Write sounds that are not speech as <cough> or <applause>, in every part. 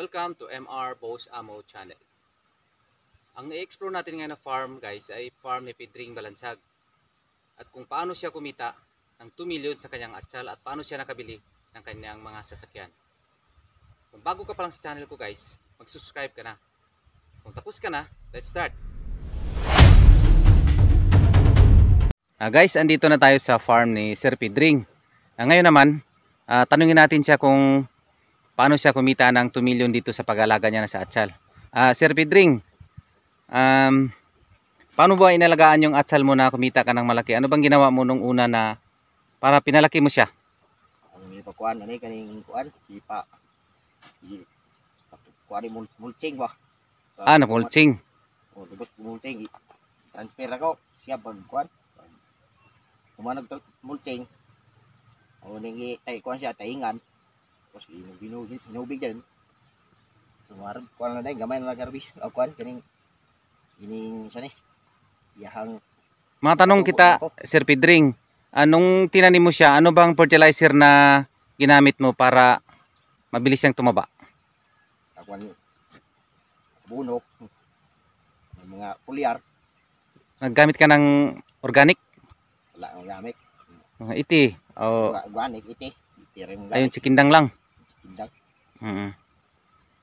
Welcome to MR Boss Ammo Channel. Ang i-explore natin ngayon na farm guys ay farm ni Pedring Balansag. At kung paano siya kumita ng 2 million sa kanyang atsal at paano siya nakabili ng kanyang mga sasakyan. Kung bago ka pa lang sa channel ko guys, mag-subscribe ka na. Kung tapos ka na, let's start! Uh, guys, andito na tayo sa farm ni Sir Pedring. Uh, ngayon naman, uh, tanungin natin siya kung paano siya kumita ng 2 million dito sa pag-alaga niya na sa atsal. Uh, Sir Pedring, um, paano ba inalagaan yung atsal mo na kumita ka ng malaki? Ano bang ginawa mo nung una na para pinalaki mo siya? Ang ipakuan, ano yung kaning kuan? Ipa, kuan yung mulching ba? Ah, na mulching. O, tapos mulching. Transfer ako, siya pagkuan. Kumanag ano, mulching. O, nangyay, kuan siya, taingan. Tapos ginog ginog inubig dyan. Tumarab kuan na dai gamay na garbis. O kuan kining ining isa ni. Eh? Yahang tanong kita, Sir Pidring, anong tinanim mo siya? Ano bang fertilizer na ginamit mo para mabilis siyang tumaba? Akuan bunok, mga pulyar. Naggamit ka ng organic? Wala, organic. Mga iti. O... Organic, iti. iti rin Ayun, sikindang lang. Pindak. Mm.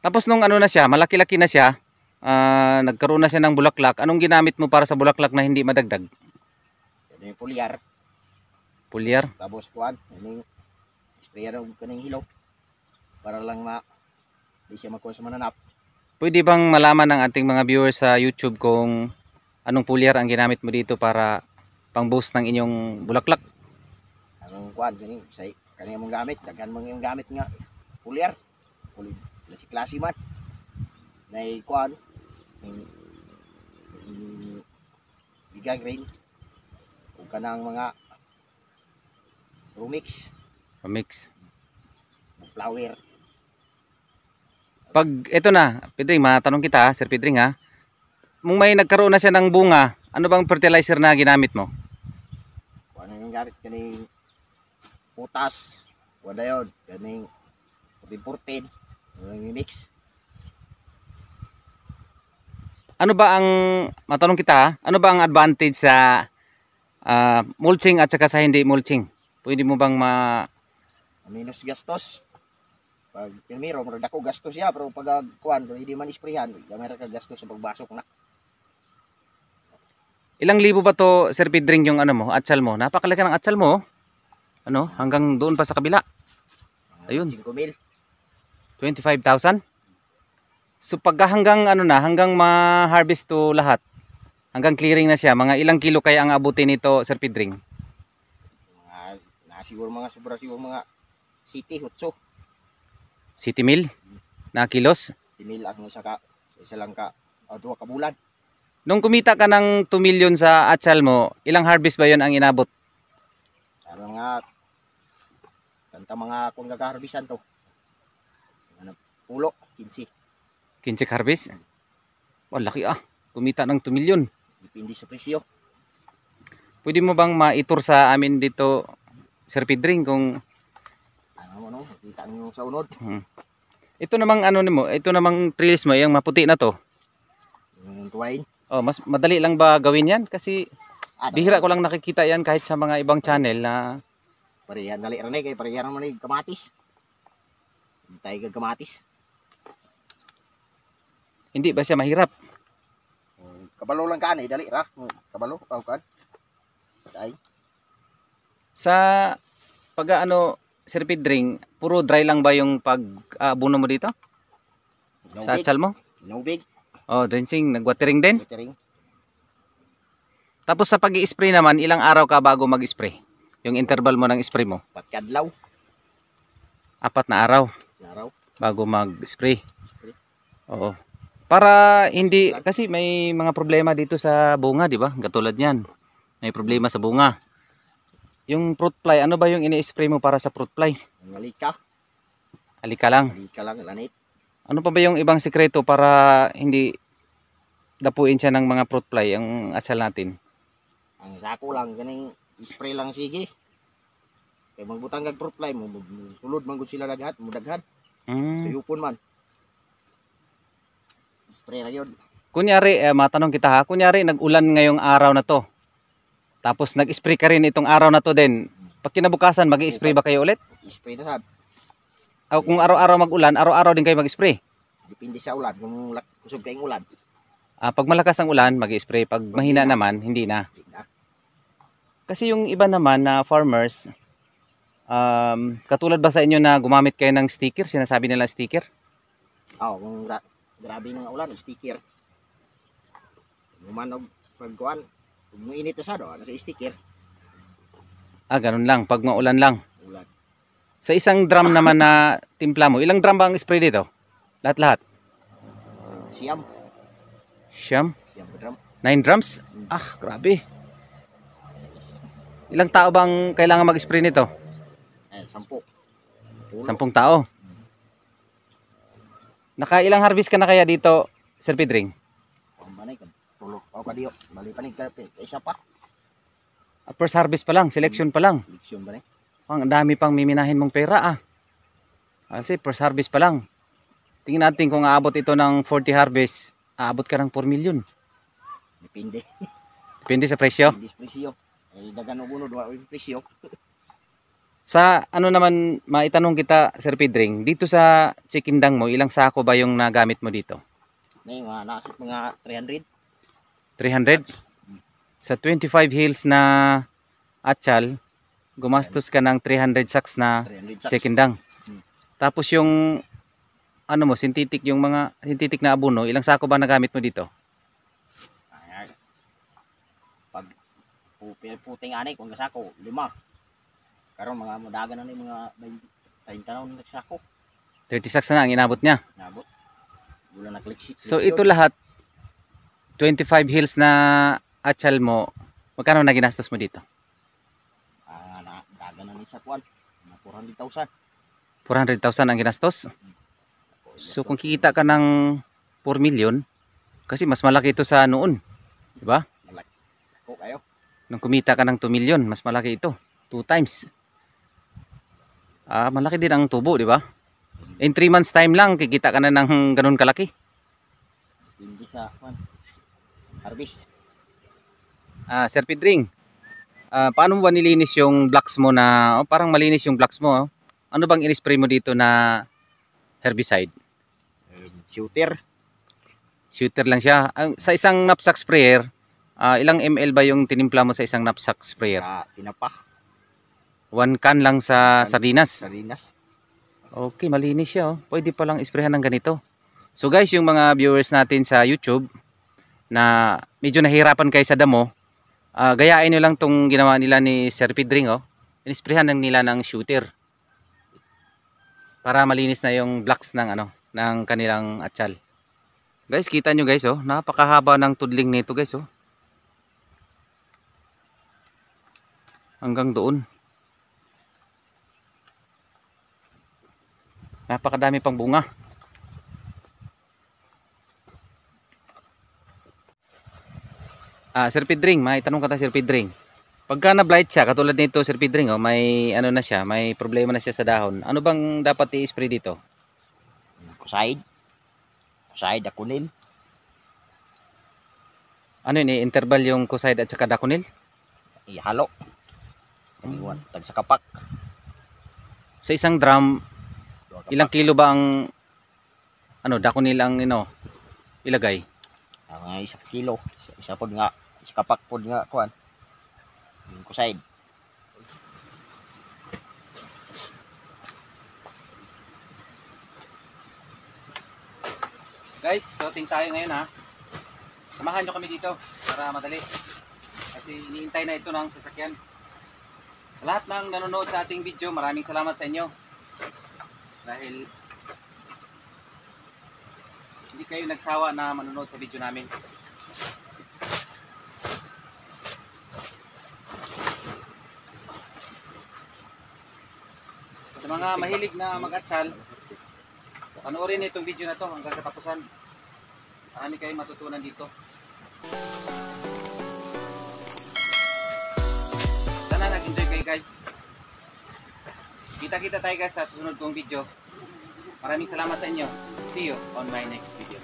Tapos nung ano na siya, malaki-laki na siya, uh, nagkaroon na siya ng bulaklak. Anong ginamit mo para sa bulaklak na hindi madagdag? Yung pulyar. Pulyar? Tapos kuan, yung sprayer ng kaning hilok para lang ma di siya makuha sa mananap. Pwede bang malaman ng ating mga viewers sa YouTube kung anong pulyar ang ginamit mo dito para pang boost ng inyong bulaklak? Anong kuan, ganing, say, kanina mong gamit, daghan mong yung gamit nga, pulyar kulig klase klase man nay kuan bigag rain ug kanang mga rumix rumix flower pag ito na Pedring matanong kita Sir Pedring ha mung may nagkaroon na siya ng bunga ano bang fertilizer na ginamit mo kuan yung gamit kaning putas wala yon kaning B14 ano mix ano ba ang matanong kita ano ba ang advantage sa uh, mulching at saka sa hindi mulching pwede mo bang ma minus gastos pag primero mura dako gastos siya pero pag ah, kuan hindi man isprehan gamay ka gastos sa pagbasok na ilang libo ba to sir Pedring yung ano mo atsal mo napakalaki ng atsal mo oh. ano hanggang doon pa sa kabila ah, ayun 5,000 25,000. So pagka hanggang ano na, hanggang ma-harvest to lahat, hanggang clearing na siya, mga ilang kilo kaya ang abutin nito, Sir Pidring? Mga, na siguro mga sobra siguro mga city hutso. City mill? Na kilos? City mill ang isa ka, isa lang ka, o duwa ka bulan. Nung kumita ka ng 2 million sa atsal mo, ilang harvest ba yon ang inabot? Ano nga, tanta mga kung nag to. Pulo, 15. 15 harvest? Wah, laki ah. Kumita ng 2 milyon. Depende sa presyo. Pwede mo bang maitur sa amin dito, Sir Pidring, kung... Ano mo, no? Kita nyo sa unod. Hmm. Ito namang ano nimo, ito namang trellis mo, yung maputi na to. Yung tuwain. Oh, mas madali lang ba gawin 'yan kasi ano? bihira ko lang nakikita 'yan kahit sa mga ibang channel na parehan dali rin eh, kay parehan naman eh, kamatis. Hindi tayo kamatis. Hindi ba siya mahirap? Hmm, kabalo lang kaan eh, dali ra. Hmm, kabalo, oh, kaan. Dai. Sa pag ano, Sir Pedring, puro dry lang ba yung pag-abuno uh, mo dito? No sa chalmo? atsal No big. Oh, drenching, nagwatering din? Watering. Tapos sa pag-i-spray naman, ilang araw ka bago mag-spray? Yung interval mo ng spray mo? Pagkadlaw. Apat na araw? Na araw. Bago mag-spray? Spray. Oo. Para hindi kasi may mga problema dito sa bunga, 'di ba? Katulad niyan. May problema sa bunga. Yung fruit fly, ano ba yung ini-spray mo para sa fruit fly? Alika. Alika lang. Alika lang, lanit. Ano pa ba yung ibang sikreto para hindi dapuin siya ng mga fruit fly ang asal natin? Ang sako lang ganing spray lang sige. Kay magbutang kag fruit fly mo, sulod man gud sila daghat, mudaghan. Mm. yupon man. Spray na yun. Kunyari, eh, matanong kita ha, kunyari nag-ulan ngayong araw na to. Tapos nag-spray ka rin itong araw na to din. Pag kinabukasan, mag-spray ba kayo ulit? Spray na sad. O ah, kung araw-araw mag-ulan, araw-araw din kayo mag-spray? Depende sa ulan, kung kusog kayong ulan. Ah, pag malakas ang ulan, mag-spray. Pag mahina naman, hindi na. Hindi na. Kasi yung iba naman na farmers, um, katulad ba sa inyo na gumamit kayo ng sticker? Sinasabi nila sticker? Oo, oh, kung Grabe na ulan, sticker. Mumanog pagkuan. Kung mainit sa do, ah, nasa sticker. Ah, ganun lang. Pag maulan lang. Ulan. Sa isang drum naman na timpla mo, ilang drum ba ang spray dito? Lahat-lahat? Siyam. Siyam? Siyam drum. Nine drums? Mm. Ah, grabe. Ilang tao bang kailangan mag-spray nito? Eh, sampu. Pulo. Sampung tao? Nakailang harvest ka na kaya dito, Sir Pedring? Pambanay ka. Tulo. Ako ka diyo. Bali pa ni Isa pa. At ah, first harvest pa lang. Selection pa lang. Selection ba ni? Ah, ang dami pang miminahin mong pera ah. Kasi ah, first harvest pa lang. Tingin natin kung aabot ito ng 40 harvest, aabot ka ng 4 million. Depende. Depende sa presyo? Depende sa presyo. Eh, dagano uno, dua presyo. <laughs> Sa ano naman, maitanong kita, Sir Pidring, dito sa chicken chikindang mo, ilang sako ba yung nagamit mo dito? May mga nakasip mga 300. 300? Sa 25 hills na atsal, gumastos ka ng 300 sacks na 300 sacks. chikindang. Hmm. Tapos yung, ano mo, sintitik yung mga, sintitik na abono, ilang sako ba nagamit mo dito? Pag puting anik, kung sako, lima karon mga mudagan na ni mga 20 taon na sako. 30 sacks na ang inabot niya. Inabot. Wala na click So ito lahat 25 hills na achal mo. Magkano na ginastos mo dito? Ah, na, dagan na ni sa kwan. 400,000. 400,000 ang ginastos? Hmm. So kung kikita ka ng 4 million, kasi mas malaki ito sa noon. Di ba? Malaki. Ako kayo. Nung kumita ka ng 2 million, mas malaki ito. 2 times. Ah, malaki din ang tubo, di ba? In 3 months time lang, kikita ka na ng ganun kalaki. Hindi sa kwan. Harvest. Ah, Sir Pedring. Ah, paano mo ba nilinis yung blocks mo na, oh, parang malinis yung blocks mo. Oh. Ano bang inispray mo dito na herbicide? Um, shooter. Shooter lang siya. Ang, ah, sa isang knapsack sprayer, ah, ilang ml ba yung tinimpla mo sa isang knapsack sprayer? Ah, tinapa. One can lang sa sardinas. Sardinas. Okay, malinis siya. Oh. Pwede pa palang isprehan ng ganito. So guys, yung mga viewers natin sa YouTube na medyo nahirapan kayo sa damo, uh, gayain nyo lang tong ginawa nila ni Sir Pidring. Oh. Inisprehan lang nila ng shooter para malinis na yung blocks ng ano ng kanilang atsal. Guys, kita nyo guys oh, napakahaba ng tudling nito guys oh. Hanggang doon. napakadami pang bunga ah, Sir Pidring, may tanong ka ta Sir Pidring pagka na blight siya, katulad nito Sir Pidring oh, may ano na siya, may problema na siya sa dahon ano bang dapat i-spray dito? Kusaid Kusaid, akunil ano yun, interval yung kusaid at saka dakunil? Ihalo. Iwan, tag sa kapak. Sa isang drum, Ilang kilo ba ang ano dako nilang ino ilagay? Ang uh, isa kilo, isa, isa pod nga, isa kapak pod nga kuan. Yung side. Guys, sorting tayo ngayon ha. Samahan nyo kami dito para madali. Kasi iniintay na ito ng sasakyan. Lahat ng nanonood sa ating video, maraming salamat sa inyo dahil hindi kayo nagsawa na manunod sa video namin sa mga mahilig na mag-atsal panoorin itong video na to hanggang katapusan marami kayong matutunan dito sana nag-enjoy kayo guys Kita-kita tayo guys sa susunod kong video. Maraming salamat sa inyo. See you on my next video.